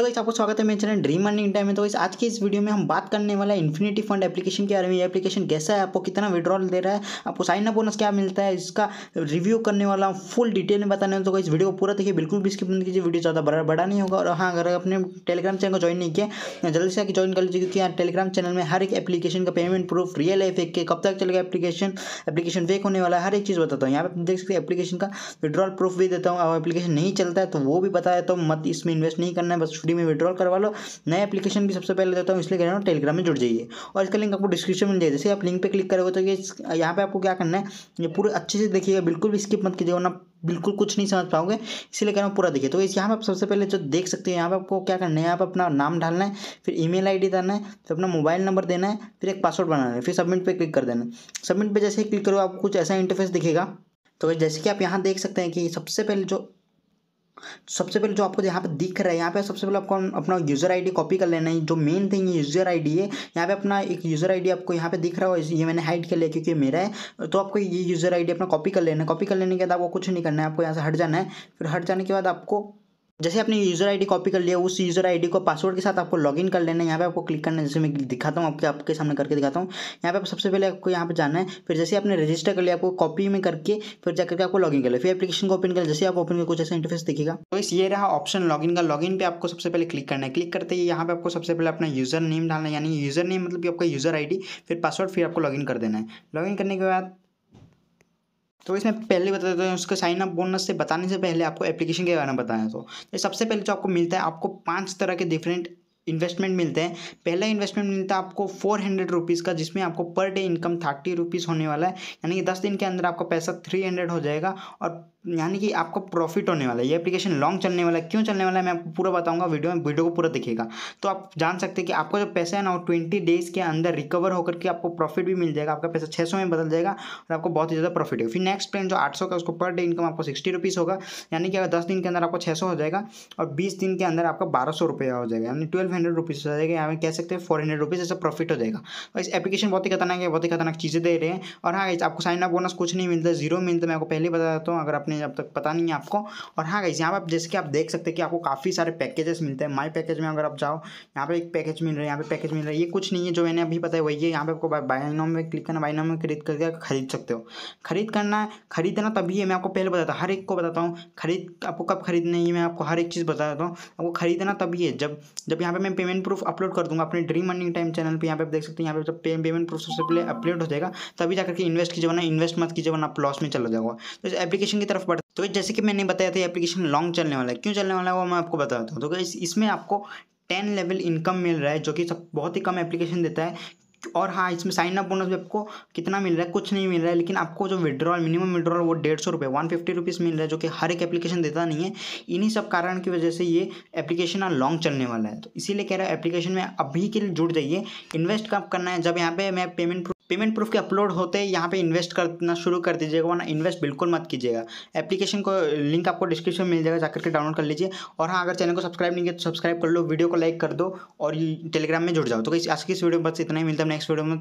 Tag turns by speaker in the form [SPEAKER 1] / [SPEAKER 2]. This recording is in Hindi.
[SPEAKER 1] तो इस आपको स्वागत है मेरे चैनल ड्रीम अर्निंग टाइम में तो इस आज की इस वीडियो में हम बात करने वाला है इन्फिनिटी फंड एप्लीकेशन के बारे में ये एप्लीकेशन कैसा है आपको कितना विड्रॉल दे रहा है आपको साइन अप बोनस क्या मिलता है इसका रिव्यू करने वाला हूँ फुल डिटेल में बताने तो इस वीडियो को पूरा देखिए बिल्कुल भी स्किप कीजिए वीडियो ज़्यादा बड़ा बड़ा नहीं होगा और हाँ अगर अपने टेलीग्राम चैनल को ज्वाइन नहीं किया जल्दी से ज्वाइन कर लीजिए क्योंकि यहाँ टेलीग्राम चैनल में हर एक एप्लीकेशन का पेमेंट प्रूफ रियल है एक के कब तक चलेगा एप्लीकेशन एप्लीकेशन फेक होने वाला है हर एक चीज़ बताता हूँ यहाँ पर देख सकते हैं एप्लीकेशन का विड्रॉल प्रूफ भी देता हूँ और एप्लीकेशन नहीं चलता है तो वो भी बताया तो मत इसमें इन्वेस्ट नहीं करना है बस फ्री में विड्रॉल करवा लो नया एप्लीकेशन भी सबसे पहले देता हूँ इसलिए कह रहा हूँ टेलीग्राम में जुड़ जाइए और इसका लिंक आपको डिस्क्रिप्शन में जाए जैसे आप लिंक पर क्लिक करोगे तो ये यहाँ पर आपको क्या करना है ये पूरे अच्छे से देखिएगा बिल्कुल भी स्किप मत कीजिएगा ना बिल्कुल कुछ नहीं समझ पाओगे इसलिए कह रहा हूँ पूरा देखिए तो इस यहाँ पर आप सबसे पहले जो देख सकते हो यहाँ पर आपको क्या करना है यहाँ पर अपना नाम डालना है फिर ईमेल आईडी डालना है फिर अपना मोबाइल नंबर देना है फिर एक पासवर्ड बनाना है फिर सबमिट पे क्लिक कर देना सबमिट पे जैसे ही क्लिक करो आपको कुछ ऐसा इंटरफेस दिखेगा तो जैसे कि आप यहाँ देख सकते हैं कि सबसे पहले जो सबसे पहले जो आपको यहाँ पे दिख रहा है यहाँ पे सबसे पहले आपको अपना यूज़र आईडी कॉपी कर लेना है जो मेन थिंग यूज़र आईडी है यहाँ पे अपना एक यूज़र आईडी आपको यहाँ पे दिख रहा है ये मैंने हाइड कर लिया क्योंकि मेरा है तो आपको ये यूज़र आईडी अपना कॉपी कर लेना है कॉपी कर लेने के बाद आपको कुछ नहीं करना है आपको यहाँ से हट जाना है फिर हट जाने के बाद आपको जैसे आपने यूज़र आईडी कॉपी कर लिया उस यूज़र आईडी को पासवर्ड के साथ आपको लॉगिन कर लेना है यहाँ पे आपको क्लिक करना है जैसे मैं दिखाता हूँ आपके आपके सामने करके दिखाता हूँ यहाँ पे आप सबसे पहले आपको यहाँ पे जाना है फिर जैसे आपने रजिस्टर कर लिया आपको कॉपी में करके फिर जाकर के आपको लॉगिन कर लिया फिर एप्लीकेशन को ओपन कर जैसे आप ओपन कर कुछ ऐसा इंटरफेस दिखेगा तो इस ये रहा ऑप्शन लॉगिन का लॉगिन पे आपको सबसे पहले क्लिक करना है क्लिक करते ही यहाँ पे आपको सबसे पहले अपना यूज़र नेम डालना है यानी यूज़र नेम मतलब कि आपका यूज़र आई फिर पासवर्ड फिर आपको लॉगिन कर देना है लॉगिन करने के बाद तो इसमें पहले बता देता हूँ उसका साइन अप बोनस से बताने से पहले आपको एप्लीकेशन के बारे में बताया तो, तो सबसे पहले जो आपको मिलता है आपको पांच तरह के डिफरेंट इन्वेस्टमेंट मिलते हैं पहला इन्वेस्टमेंट मिलता है आपको फोर हंड्रेड रुपीज़ का जिसमें आपको पर डे इनकम थर्टी रुपीज़ होने वाला है यानी कि दस दिन के अंदर आपका पैसा थ्री हंड्रेड हो जाएगा और यानी कि आपको प्रॉफिट होने वाला है ये एप्लीकेशन लॉन्ग चलने वाला है क्यों चलने वाला है मैं आपको पूरा बताऊंगा वीडियो में वीडियो को पूरा दिखेगा तो आप जान सकते हैं कि आपका जो पैसा है ना वो ट्वेंटी डेज़ के अंदर रिकवर होकर के आपको प्रॉफिट भी मिल जाएगा आपका पैसा छः सौ में बदल जाएगा और आपको बहुत ही ज़्यादा प्रॉफिट होगा फिर नेक्स्ट प्लान जो आठ सौ का उसको पर डे इनकम आपको सिक्सटी रुपीज़ होगा यानी कि अगर दस दिन के अंदर आपको छः सौ हो जाएगा और बीस दिन के अंदर आपका बारह सौ रुपया हो जाएगा यानी ट्वेल्व ट्वेल्व हंड्रेड रुपीज़ हो जाएगा यहाँ कह सकते हैं फोर हंड्रेड रुपीज़ ऐसा प्रॉफिट हो जाएगा और तो इस एप्लीकेशन बहुत ही खतरनाक है बहुत ही खतरनाक चीज़ें दे रहे हैं और हाँ आपको साइन अप बोनस कुछ नहीं मिलता जीरो मिलता मैं आपको पहले ही बता देता हूँ अगर आपने अब तक पता नहीं है आपको और हाँ गाइज यहाँ पर आप जैसे कि आप देख सकते हैं कि आपको काफ़ी सारे पैकेजेस मिलते हैं माई पैकेज में अगर आप जाओ यहाँ पर एक पैकेज मिल रहा है यहाँ पर पैकेज मिल रहा है ये कुछ नहीं है जो मैंने अभी बताया वही है यहाँ पे आपको बाइनोम में क्लिक करना बायनो में खरीद करके खरीद सकते हो खरीद करना खरीदना तभी है मैं आपको पहले बताता हूँ हर एक को बताता हूँ खरीद आपको कब खरीदना है मैं आपको हर एक चीज़ बता देता हूँ आपको खरीदना तभी है जब जब यहाँ पे पे मैं पेमेंट प्रूफ अपलोड कर दूंगा अपने ड्रीम अर्निंग टाइम चैनल पे यहाँ पे आप देख सकते हैं यहाँ पे जब पे पेमेंट प्रूफ सबसे पहले अपलोड हो जाएगा तभी जाकर के इन्वेस्ट कीजिए वरना इन्वेस्ट मत कीजिए वरना आप लॉस में चला जाएगा तो इस एप्लीकेशन की तरफ बढ़ तो जैसे कि मैंने बताया था एप्लीकेशन लॉन्ग चलने वाला है क्यों चलने वाला है वो मैं आपको बताता हूँ तो इसमें आपको टेन लेवल इनकम मिल रहा है जो कि सब बहुत ही कम एप्लीकेशन देता है और हाँ इसमें साइन अप बोनस भी आपको कितना मिल रहा है कुछ नहीं मिल रहा है लेकिन आपको जो विड्रॉल मिनिमम विड्रॉल वो डेढ़ सौ रुपये वन फिफ्टी रुपीज़ मिल रहा है जो कि हर एक एप्लीकेशन देता नहीं है इन्हीं सब कारण की वजह से ये एप्लीकेशन लॉन्ग चलने वाला है तो इसीलिए कह रहा है एप्लीकेशन में अभी के लिए जुड़ जाइए इन्वेस्ट कब करना है जब यहाँ पे मैं पेमेंट पेमेंट प्रूफ के अपलोड होते ही यहाँ पे इन्वेस्ट करना शुरू कर दीजिएगा वरना इन्वेस्ट बिल्कुल मत कीजिएगा एप्लीकेशन को लिंक आपको डिस्क्रिप्शन में मिल जाएगा जाकर के डाउनलोड कर लीजिए और हाँ अगर चैनल को सब्सक्राइब नहीं किया तो सब्सक्राइब कर लो वीडियो को लाइक कर दो और टेलीग्राम में जुड़ जाओ तो आज की इस वीडियो में बस इतना ही मिलता है नेक्स्ट वीडियो में